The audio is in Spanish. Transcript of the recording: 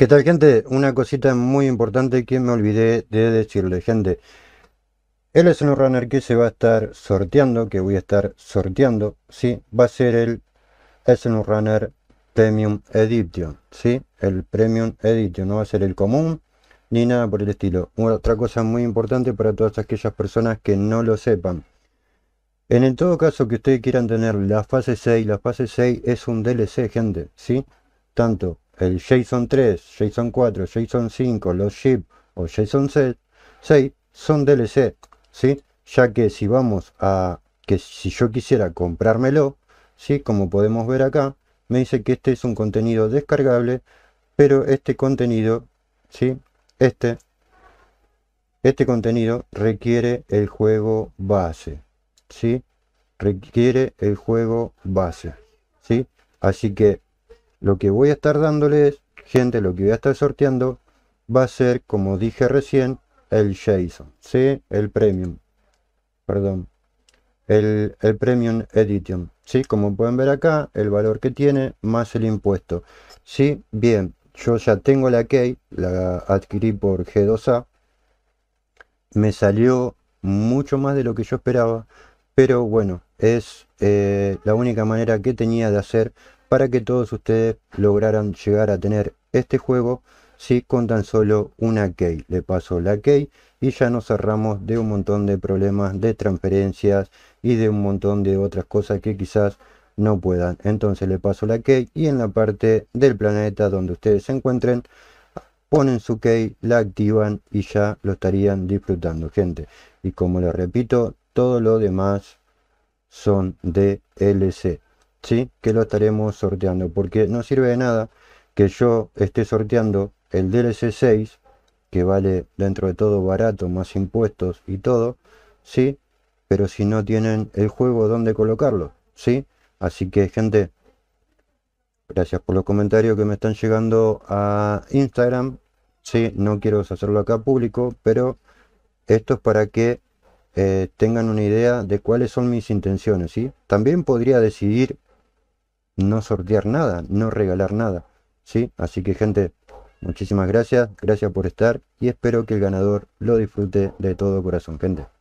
¿Qué tal gente? Una cosita muy importante que me olvidé de decirle, gente. El runner que se va a estar sorteando, que voy a estar sorteando, ¿sí? Va a ser el runner Premium Edition, ¿sí? El Premium Edition, no va a ser el común ni nada por el estilo. otra cosa muy importante para todas aquellas personas que no lo sepan. En todo caso que ustedes quieran tener la fase 6, la fase 6 es un DLC, gente, ¿sí? Tanto el JSON 3, JSON 4, JSON 5, los SHIP o JSON 6, son DLC, ¿sí? Ya que si vamos a que si yo quisiera comprármelo, ¿sí? Como podemos ver acá, me dice que este es un contenido descargable, pero este contenido, ¿sí? Este este contenido requiere el juego base, ¿sí? Requiere el juego base, ¿sí? Así que lo que voy a estar dándoles, gente, lo que voy a estar sorteando va a ser, como dije recién, el JSON, ¿sí? El Premium, perdón, el, Premium Edition, ¿sí? Como pueden ver acá, el valor que tiene más el impuesto, ¿sí? Bien, yo ya tengo la key, la adquirí por G2A, me salió mucho más de lo que yo esperaba, pero bueno, es eh, la única manera que tenía de hacer para que todos ustedes lograran llegar a tener este juego si con tan solo una key. Le paso la key y ya nos cerramos de un montón de problemas de transferencias y de un montón de otras cosas que quizás no puedan. Entonces le paso la key y en la parte del planeta donde ustedes se encuentren ponen su key, la activan y ya lo estarían disfrutando, gente. Y como les repito, todo lo demás son DLC. ¿sí? que lo estaremos sorteando, porque no sirve de nada que yo esté sorteando el DLC 6, que vale dentro de todo barato, más impuestos y todo, ¿sí? pero si no tienen el juego donde colocarlo, ¿sí? así que gente, gracias por los comentarios que me están llegando a Instagram, ¿sí? no quiero hacerlo acá público, pero esto es para que eh, tengan una idea de cuáles son mis intenciones. ¿sí? También podría decidir no sortear nada, no regalar nada. ¿sí? Así que gente, muchísimas gracias, gracias por estar y espero que el ganador lo disfrute de todo corazón, gente.